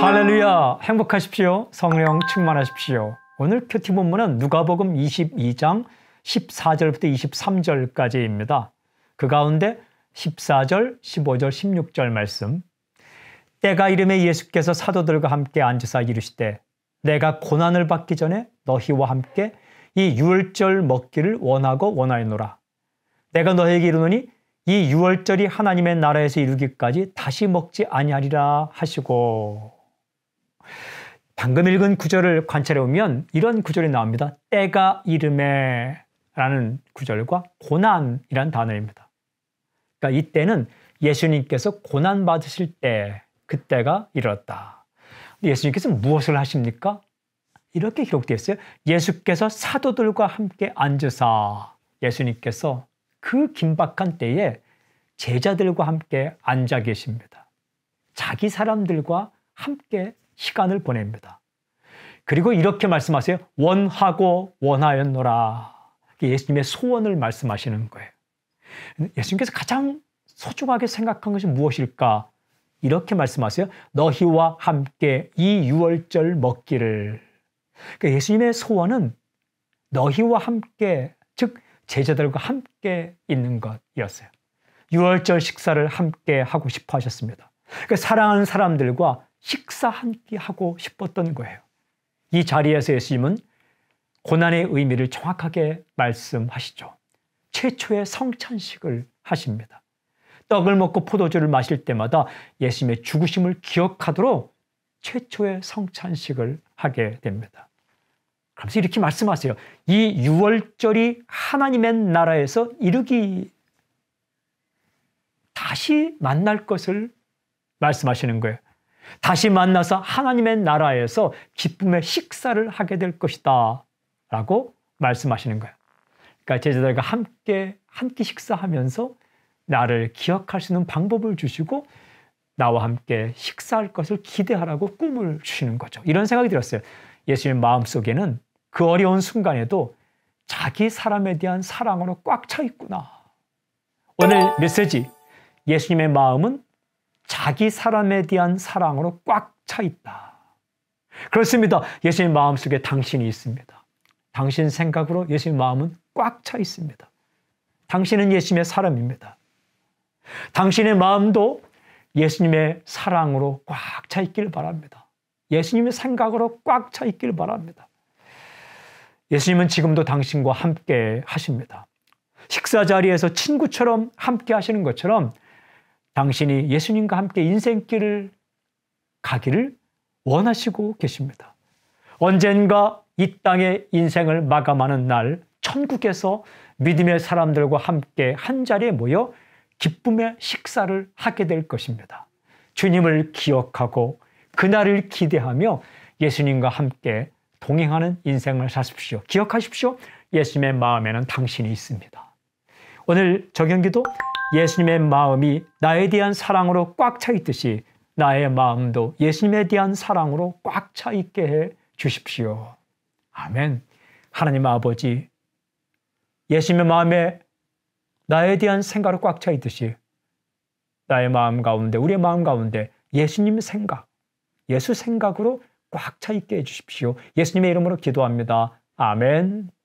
할렐루야 행복하십시오 성령 충만하십시오 오늘 큐티 본문은 누가복음 22장 14절부터 23절까지입니다 그 가운데 14절 15절 16절 말씀 때가 이름에 예수께서 사도들과 함께 앉으사 이르시되 내가 고난을 받기 전에 너희와 함께 이 유월절 먹기를 원하고 원하였노라 내가 너에게 이르노니 이 유월절이 하나님의 나라에서 이루기까지 다시 먹지 아니하리라 하시고 방금 읽은 구절을 관찰해 보면 이런 구절이 나옵니다. 때가 이름에 라는 구절과 고난이란 단어입니다. 그러니까 이때는 예수님께서 고난 받으실 때 그때가 이르렀다. 예수님께서 무엇을 하십니까? 이렇게 기록되어 있어요. 예수께서 사도들과 함께 앉으사 예수님께서 그 긴박한 때에 제자들과 함께 앉아 계십니다. 자기 사람들과 함께 시간을 보냅니다. 그리고 이렇게 말씀하세요. 원하고 원하였노라. 예수님의 소원을 말씀하시는 거예요. 예수님께서 가장 소중하게 생각한 것이 무엇일까? 이렇게 말씀하세요. 너희와 함께 이 유월절 먹기를. 그러니까 예수님의 소원은 너희와 함께, 즉 제자들과 함께 있는 것이었어요. 유월절 식사를 함께 하고 싶어 하셨습니다. 그러니까 사랑하는 사람들과 식사 한 끼 하고 싶었던 거예요. 이 자리에서 예수님은 고난의 의미를 정확하게 말씀하시죠. 최초의 성찬식을 하십니다. 떡을 먹고 포도주를 마실 때마다 예수님의 죽으심을 기억하도록 최초의 성찬식을 하게 됩니다. 그러면서 이렇게 말씀하세요. 이 유월절이 하나님의 나라에서 이르기 다시 만날 것을 말씀하시는 거예요. 다시 만나서 하나님의 나라에서 기쁨의 식사를 하게 될 것이다. 라고 말씀하시는 거예요. 그러니까 제자들과 함께 한끼 식사하면서 나를 기억할 수 있는 방법을 주시고 나와 함께 식사할 것을 기대하라고 꿈을 주시는 거죠. 이런 생각이 들었어요. 예수님 마음속에는 그 어려운 순간에도 자기 사람에 대한 사랑으로 꽉 차 있구나. 오늘 메시지 예수님의 마음은 자기 사람에 대한 사랑으로 꽉 차 있다. 그렇습니다. 예수님 마음속에 당신이 있습니다. 당신 생각으로 예수님 마음은 꽉 차 있습니다. 당신은 예수님의 사람입니다. 당신의 마음도 예수님의 사랑으로 꽉 차 있기를 바랍니다. 예수님의 생각으로 꽉 차 있기를 바랍니다. 예수님은 지금도 당신과 함께 하십니다. 식사 자리에서 친구처럼 함께 하시는 것처럼 당신이 예수님과 함께 인생길을 가기를 원하시고 계십니다. 언젠가 이 땅의 인생을 마감하는 날 천국에서 믿음의 사람들과 함께 한 자리에 모여 기쁨의 식사를 하게 될 것입니다. 주님을 기억하고 그날을 기대하며 예수님과 함께 동행하는 인생을 사십시오. 기억하십시오. 예수님의 마음에는 당신이 있습니다. 오늘 저경기도 예수님의 마음이 나에 대한 사랑으로 꽉 차 있듯이 나의 마음도 예수님에 대한 사랑으로 꽉 차 있게 해 주십시오. 아멘. 하나님 아버지, 예수님의 마음에 나에 대한 생각으로 꽉 차 있듯이 나의 마음 가운데, 우리의 마음 가운데 예수님 생각, 예수 생각으로 꽉 차 있게 해주십시오. 예수님의 이름으로 기도합니다. 아멘.